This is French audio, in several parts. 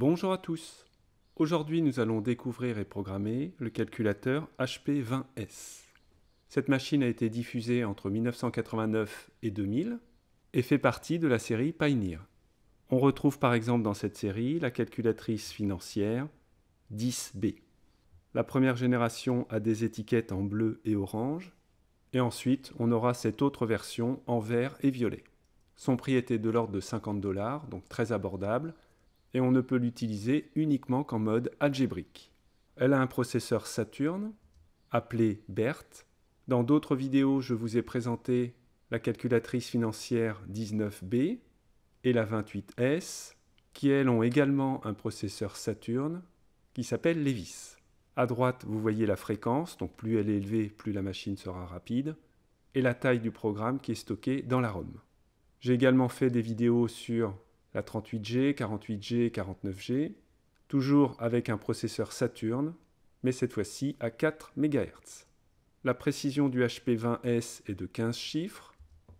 Bonjour à tous Aujourd'hui nous allons découvrir et programmer le calculateur HP 20S. Cette machine a été diffusée entre 1989 et 2000 et fait partie de la série Pioneer. On retrouve par exemple dans cette série la calculatrice financière 10B. La première génération a des étiquettes en bleu et orange et ensuite on aura cette autre version en vert et violet. Son prix était de l'ordre de 50 dollars, donc très abordable, et on ne peut l'utiliser uniquement qu'en mode algébrique. Elle a un processeur Saturn, appelé BERT. Dans d'autres vidéos, je vous ai présenté la calculatrice financière 19B et la 28S, qui elles ont également un processeur Saturn qui s'appelle Levis. À droite, vous voyez la fréquence, donc plus elle est élevée, plus la machine sera rapide, et la taille du programme qui est stocké dans la ROM. J'ai également fait des vidéos sur la 38G, 48G, 49G, toujours avec un processeur Saturn, mais cette fois-ci à 4 MHz. La précision du HP20S est de 15 chiffres.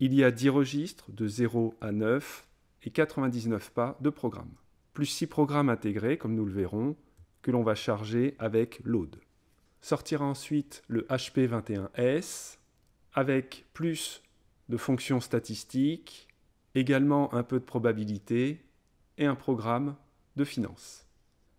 Il y a 10 registres de 0 à 9 et 99 pas de programme, plus 6 programmes intégrés, comme nous le verrons, que l'on va charger avec load. Sortira ensuite le HP21S avec plus de fonctions statistiques, également un peu de probabilité et un programme de finance.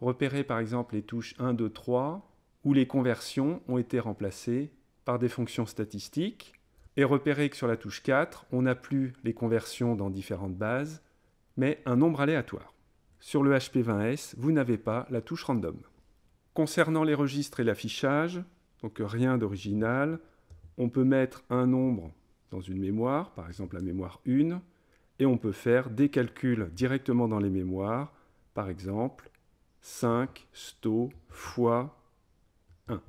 Repérez par exemple les touches 1, 2, 3 où les conversions ont été remplacées par des fonctions statistiques et repérez que sur la touche 4, on n'a plus les conversions dans différentes bases, mais un nombre aléatoire. Sur le HP20S, vous n'avez pas la touche random. Concernant les registres et l'affichage, donc rien d'original, on peut mettre un nombre dans une mémoire, par exemple la mémoire 1, et on peut faire des calculs directement dans les mémoires, par exemple 5 sto fois 1.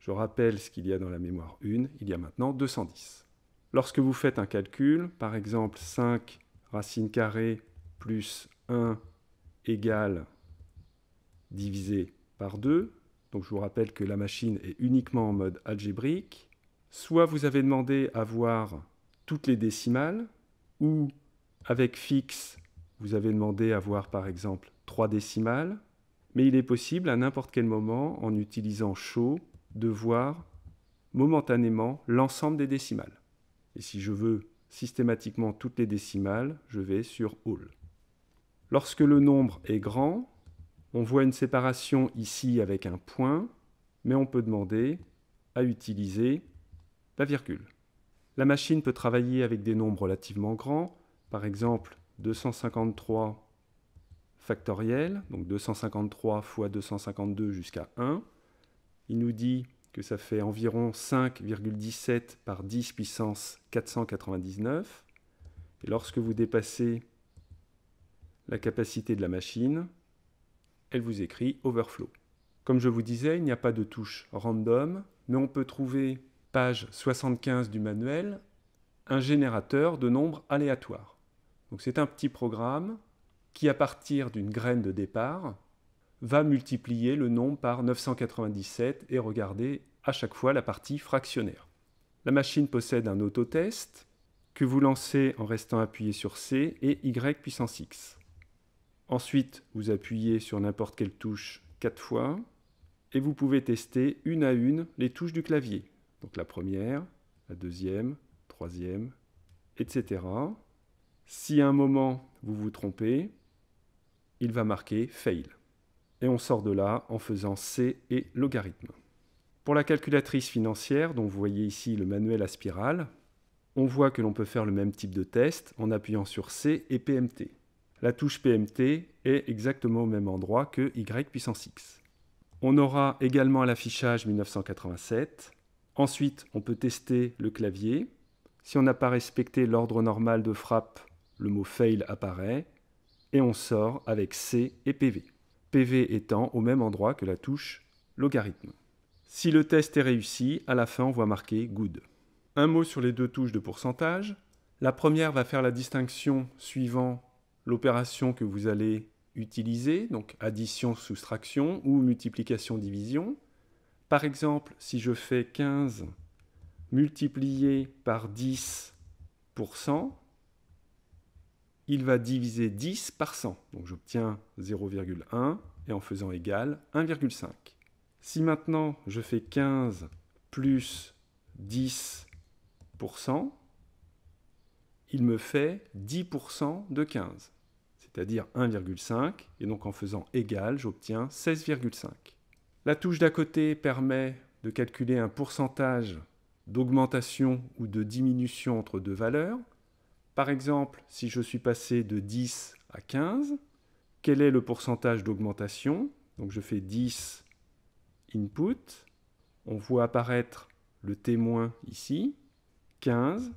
Je rappelle ce qu'il y a dans la mémoire 1, il y a maintenant 210. Lorsque vous faites un calcul, par exemple 5 racine carrée plus 1 égale divisé par 2, donc je vous rappelle que la machine est uniquement en mode algébrique, soit vous avez demandé à voir toutes les décimales, ou avec fixe, vous avez demandé à voir par exemple 3 décimales, mais il est possible à n'importe quel moment, en utilisant show, de voir momentanément l'ensemble des décimales. Et si je veux systématiquement toutes les décimales, je vais sur all. Lorsque le nombre est grand, on voit une séparation ici avec un point, mais on peut demander à utiliser la virgule. La machine peut travailler avec des nombres relativement grands, par exemple 253 factoriel, donc 253 fois 252 jusqu'à 1. Il nous dit que ça fait environ 5,17 par 10 puissance 499. Et lorsque vous dépassez la capacité de la machine, elle vous écrit overflow. Comme je vous disais, il n'y a pas de touche random, mais on peut trouver, page 75 du manuel, un générateur de nombres aléatoires c'est un petit programme qui, à partir d'une graine de départ, va multiplier le nombre par 997 et regarder à chaque fois la partie fractionnaire. La machine possède un autotest que vous lancez en restant appuyé sur C et Y puissance X. Ensuite, vous appuyez sur n'importe quelle touche 4 fois et vous pouvez tester une à une les touches du clavier. Donc la première, la deuxième, troisième, etc. Si à un moment vous vous trompez, il va marquer fail. Et on sort de là en faisant C et logarithme. Pour la calculatrice financière, dont vous voyez ici le manuel à spirale, on voit que l'on peut faire le même type de test en appuyant sur C et PMT. La touche PMT est exactement au même endroit que Y puissance X. On aura également l'affichage 1987. Ensuite, on peut tester le clavier. Si on n'a pas respecté l'ordre normal de frappe, le mot fail apparaît, et on sort avec C et PV. PV étant au même endroit que la touche logarithme. Si le test est réussi, à la fin on voit marquer good. Un mot sur les deux touches de pourcentage. La première va faire la distinction suivant l'opération que vous allez utiliser, donc addition-soustraction ou multiplication-division. Par exemple, si je fais 15 multiplié par 10%, il va diviser 10 par 100. Donc j'obtiens 0,1 et en faisant égal 1,5. Si maintenant je fais 15 plus 10%, il me fait 10% de 15, c'est-à-dire 1,5, et donc en faisant égal, j'obtiens 16,5. La touche d'à côté permet de calculer un pourcentage d'augmentation ou de diminution entre deux valeurs, par exemple, si je suis passé de 10 à 15, quel est le pourcentage d'augmentation Donc je fais 10 input, on voit apparaître le témoin ici, 15,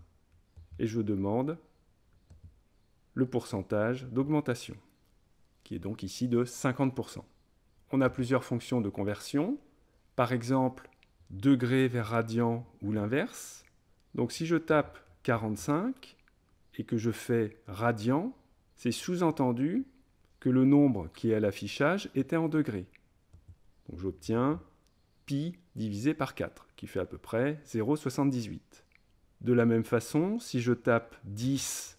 et je demande le pourcentage d'augmentation, qui est donc ici de 50%. On a plusieurs fonctions de conversion, par exemple degré vers radian ou l'inverse. Donc si je tape 45, et que je fais radian, c'est sous-entendu que le nombre qui est à l'affichage était en degrés. Donc j'obtiens pi divisé par 4, qui fait à peu près 0,78. De la même façon, si je tape 10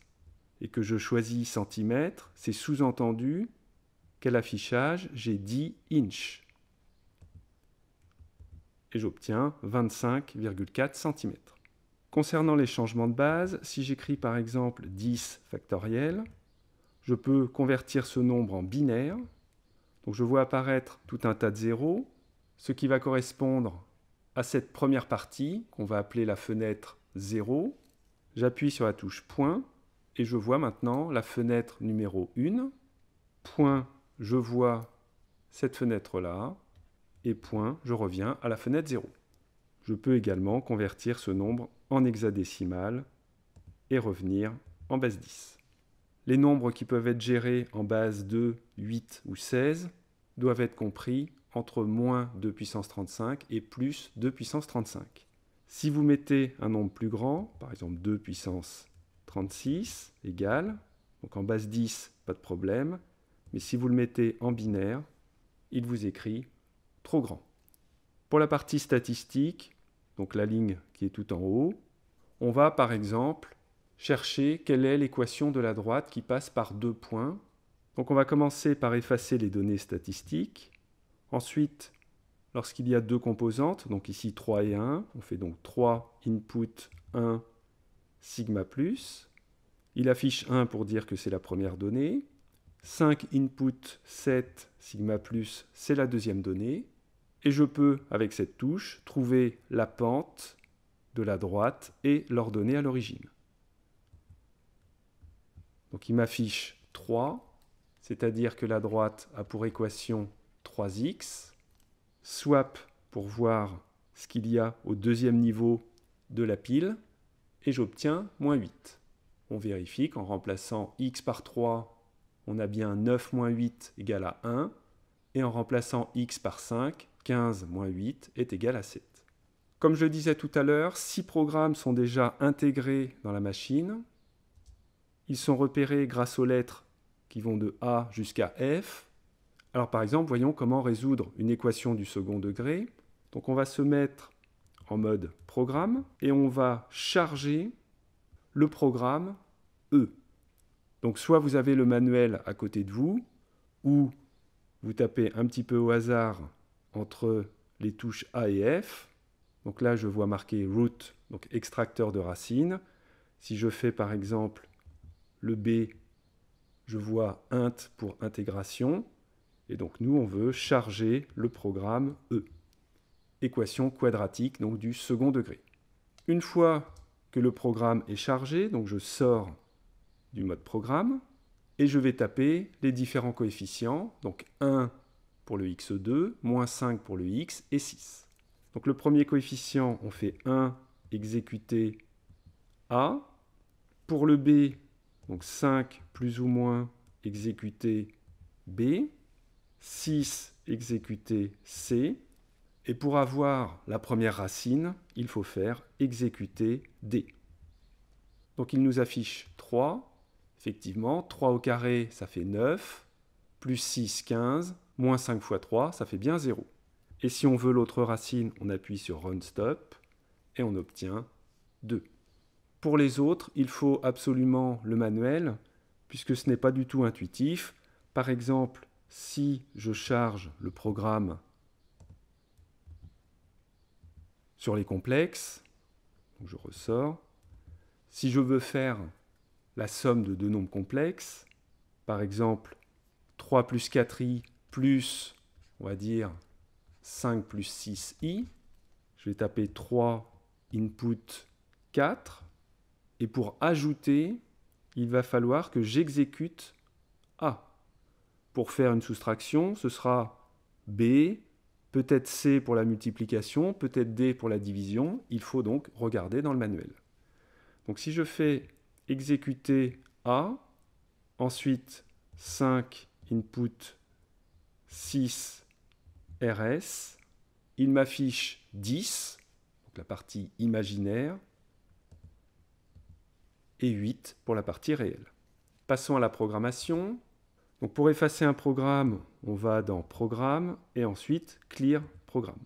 et que je choisis centimètres, c'est sous-entendu qu'à l'affichage, j'ai 10 inch. Et j'obtiens 25,4 centimètres. Concernant les changements de base, si j'écris par exemple 10 factoriel, je peux convertir ce nombre en binaire. Donc je vois apparaître tout un tas de zéros, ce qui va correspondre à cette première partie qu'on va appeler la fenêtre 0. J'appuie sur la touche point et je vois maintenant la fenêtre numéro 1. Point, je vois cette fenêtre-là et point, je reviens à la fenêtre 0. Je peux également convertir ce nombre hexadécimal et revenir en base 10. Les nombres qui peuvent être gérés en base 2, 8 ou 16 doivent être compris entre moins 2 puissance 35 et plus 2 puissance 35. Si vous mettez un nombre plus grand, par exemple 2 puissance 36 égale, donc en base 10, pas de problème, mais si vous le mettez en binaire, il vous écrit trop grand. Pour la partie statistique, donc la ligne qui est tout en haut, on va par exemple chercher quelle est l'équation de la droite qui passe par deux points. Donc on va commencer par effacer les données statistiques. Ensuite, lorsqu'il y a deux composantes, donc ici 3 et 1, on fait donc 3 input 1 sigma plus. Il affiche 1 pour dire que c'est la première donnée. 5 input 7 sigma plus, c'est la deuxième donnée et je peux, avec cette touche, trouver la pente de la droite et l'ordonner à l'origine. Donc il m'affiche 3, c'est-à-dire que la droite a pour équation 3x. Swap pour voir ce qu'il y a au deuxième niveau de la pile, et j'obtiens moins 8. On vérifie qu'en remplaçant x par 3, on a bien 9 moins 8 égale à 1, et en remplaçant x par 5, 15 moins 8 est égal à 7. Comme je le disais tout à l'heure, 6 programmes sont déjà intégrés dans la machine. Ils sont repérés grâce aux lettres qui vont de A jusqu'à F. Alors par exemple, voyons comment résoudre une équation du second degré. Donc on va se mettre en mode programme et on va charger le programme E. Donc soit vous avez le manuel à côté de vous, ou vous tapez un petit peu au hasard entre les touches A et F. Donc là, je vois marqué root, donc extracteur de racines. Si je fais par exemple le B, je vois int pour intégration. Et donc nous, on veut charger le programme E. Équation quadratique, donc du second degré. Une fois que le programme est chargé, donc je sors du mode programme, et je vais taper les différents coefficients, donc 1 pour le x2, moins 5 pour le x et 6. Donc le premier coefficient, on fait 1 exécuté a. Pour le b, donc 5 plus ou moins exécuté b, 6 exécuté c. Et pour avoir la première racine, il faut faire exécuter d. Donc il nous affiche 3. Effectivement, 3 au carré, ça fait 9, plus 6, 15, Moins 5 fois 3, ça fait bien 0. Et si on veut l'autre racine, on appuie sur Run Stop et on obtient 2. Pour les autres, il faut absolument le manuel puisque ce n'est pas du tout intuitif. Par exemple, si je charge le programme sur les complexes, je ressors, si je veux faire la somme de deux nombres complexes, par exemple 3 plus 4i plus, on va dire, 5 plus 6i. Je vais taper 3 input 4. Et pour ajouter, il va falloir que j'exécute A. Pour faire une soustraction, ce sera B, peut-être C pour la multiplication, peut-être D pour la division. Il faut donc regarder dans le manuel. Donc si je fais exécuter A, ensuite 5 input 6 RS. Il m'affiche 10, donc la partie imaginaire, et 8 pour la partie réelle. Passons à la programmation. Donc pour effacer un programme, on va dans Programme et ensuite Clear Programme.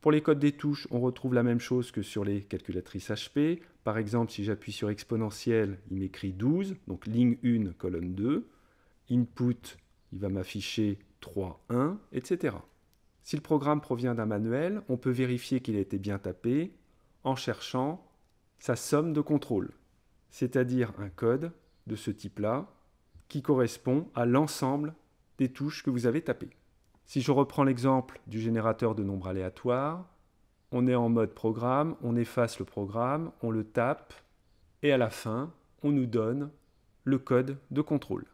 Pour les codes des touches, on retrouve la même chose que sur les calculatrices HP. Par exemple, si j'appuie sur exponentiel, il m'écrit 12, donc ligne 1, colonne 2. Input, il va m'afficher 3, 1, etc. Si le programme provient d'un manuel, on peut vérifier qu'il a été bien tapé en cherchant sa somme de contrôle, c'est-à-dire un code de ce type-là qui correspond à l'ensemble des touches que vous avez tapées. Si je reprends l'exemple du générateur de nombres aléatoires, on est en mode programme, on efface le programme, on le tape, et à la fin, on nous donne le code de contrôle.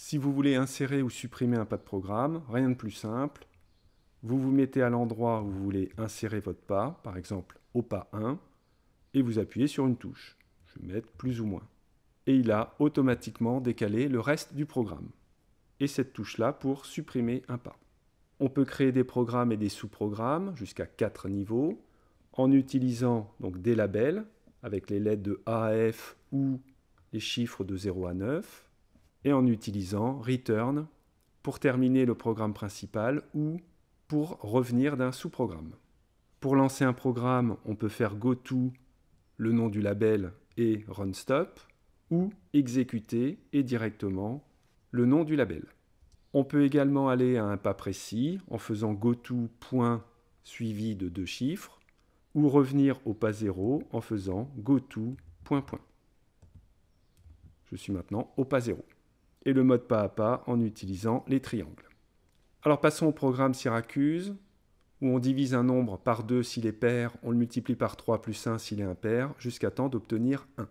Si vous voulez insérer ou supprimer un pas de programme, rien de plus simple. Vous vous mettez à l'endroit où vous voulez insérer votre pas, par exemple au pas 1, et vous appuyez sur une touche. Je vais mettre plus ou moins. Et il a automatiquement décalé le reste du programme. Et cette touche-là pour supprimer un pas. On peut créer des programmes et des sous-programmes jusqu'à 4 niveaux en utilisant donc des labels avec les lettres de A à F ou les chiffres de 0 à 9 en utilisant return pour terminer le programme principal ou pour revenir d'un sous-programme. Pour lancer un programme, on peut faire goto le nom du label et run stop ou exécuter et directement le nom du label. On peut également aller à un pas précis en faisant goto point suivi de deux chiffres ou revenir au pas 0 en faisant goto point point. Je suis maintenant au pas 0 et le mode pas à pas en utilisant les triangles. Alors passons au programme Syracuse, où on divise un nombre par 2 s'il est pair, on le multiplie par 3 plus 1 s'il est impair, jusqu'à temps d'obtenir 1.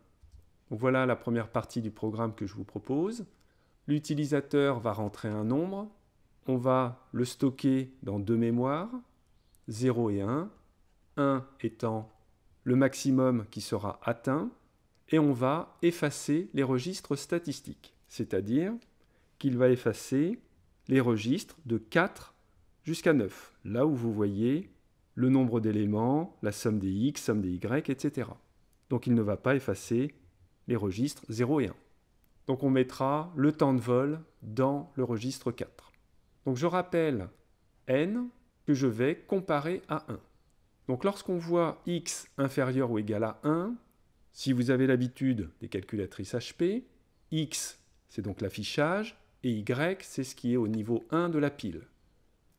voilà la première partie du programme que je vous propose. L'utilisateur va rentrer un nombre, on va le stocker dans deux mémoires, 0 et 1, 1 étant le maximum qui sera atteint, et on va effacer les registres statistiques c'est-à-dire qu'il va effacer les registres de 4 jusqu'à 9, là où vous voyez le nombre d'éléments, la somme des x, somme des y, etc. Donc il ne va pas effacer les registres 0 et 1. Donc on mettra le temps de vol dans le registre 4. Donc je rappelle n que je vais comparer à 1. Donc lorsqu'on voit x inférieur ou égal à 1, si vous avez l'habitude des calculatrices HP, x c'est donc l'affichage, et Y, c'est ce qui est au niveau 1 de la pile.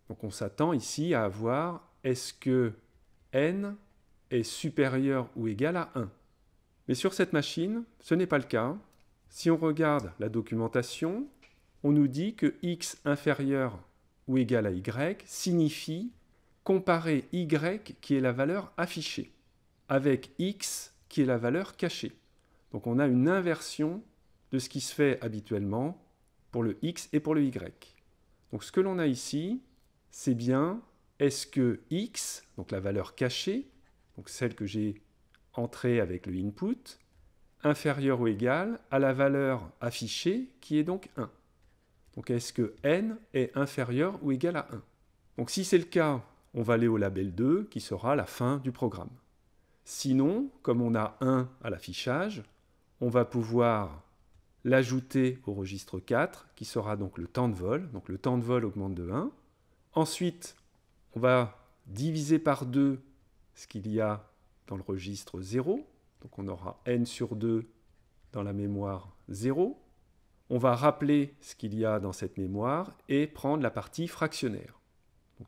Donc on s'attend ici à avoir est-ce que n est supérieur ou égal à 1. Mais sur cette machine, ce n'est pas le cas. Si on regarde la documentation, on nous dit que x inférieur ou égal à y signifie comparer y qui est la valeur affichée avec x qui est la valeur cachée. Donc on a une inversion de ce qui se fait habituellement pour le x et pour le y. Donc ce que l'on a ici, c'est bien est-ce que x, donc la valeur cachée, donc celle que j'ai entrée avec le input, inférieure ou égale à la valeur affichée qui est donc 1. Donc est-ce que n est inférieur ou égal à 1 Donc si c'est le cas, on va aller au label 2 qui sera la fin du programme. Sinon, comme on a 1 à l'affichage, on va pouvoir l'ajouter au registre 4, qui sera donc le temps de vol. Donc le temps de vol augmente de 1. Ensuite, on va diviser par 2 ce qu'il y a dans le registre 0. Donc on aura n sur 2 dans la mémoire 0. On va rappeler ce qu'il y a dans cette mémoire et prendre la partie fractionnaire.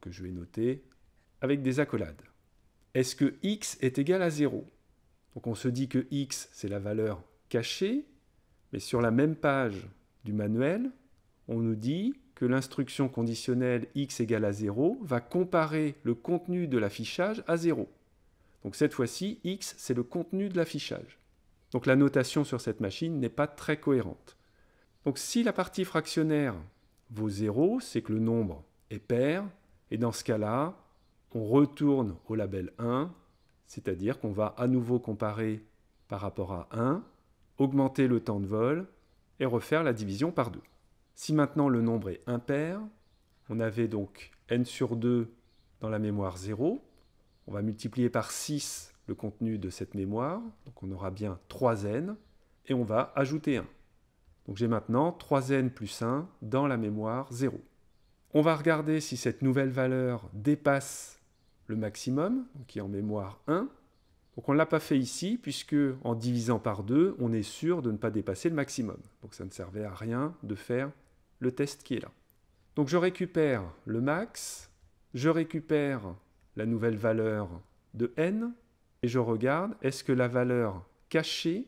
que je vais noter avec des accolades. Est-ce que x est égal à 0 Donc on se dit que x c'est la valeur cachée mais sur la même page du manuel, on nous dit que l'instruction conditionnelle x égale à 0 va comparer le contenu de l'affichage à 0. Donc cette fois-ci, x, c'est le contenu de l'affichage. Donc la notation sur cette machine n'est pas très cohérente. Donc si la partie fractionnaire vaut 0, c'est que le nombre est pair, et dans ce cas-là, on retourne au label 1, c'est-à-dire qu'on va à nouveau comparer par rapport à 1, augmenter le temps de vol et refaire la division par 2. Si maintenant le nombre est impair, on avait donc n sur 2 dans la mémoire 0. On va multiplier par 6 le contenu de cette mémoire, donc on aura bien 3n, et on va ajouter 1. Donc j'ai maintenant 3n plus 1 dans la mémoire 0. On va regarder si cette nouvelle valeur dépasse le maximum, qui est en mémoire 1, donc on ne l'a pas fait ici, puisque en divisant par 2, on est sûr de ne pas dépasser le maximum. Donc ça ne servait à rien de faire le test qui est là. Donc je récupère le max, je récupère la nouvelle valeur de n, et je regarde est-ce que la valeur cachée,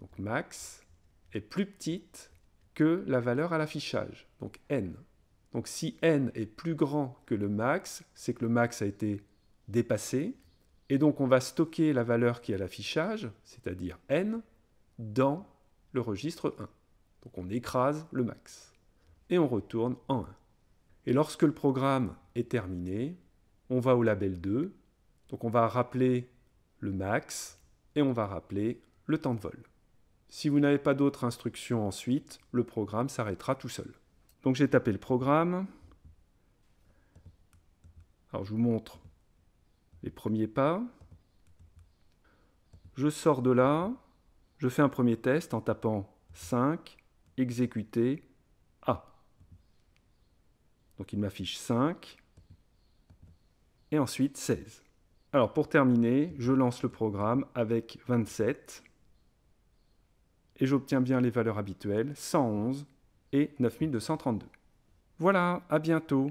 donc max, est plus petite que la valeur à l'affichage, donc n. Donc si n est plus grand que le max, c'est que le max a été dépassé, et donc on va stocker la valeur qui est à l'affichage, c'est-à-dire n, dans le registre 1. Donc on écrase le max. Et on retourne en 1. Et lorsque le programme est terminé, on va au label 2. Donc on va rappeler le max et on va rappeler le temps de vol. Si vous n'avez pas d'autres instructions ensuite, le programme s'arrêtera tout seul. Donc j'ai tapé le programme. Alors je vous montre les premiers pas. Je sors de là, je fais un premier test en tapant 5, exécuter A. Donc il m'affiche 5 et ensuite 16. Alors pour terminer, je lance le programme avec 27 et j'obtiens bien les valeurs habituelles 111 et 9232. Voilà, à bientôt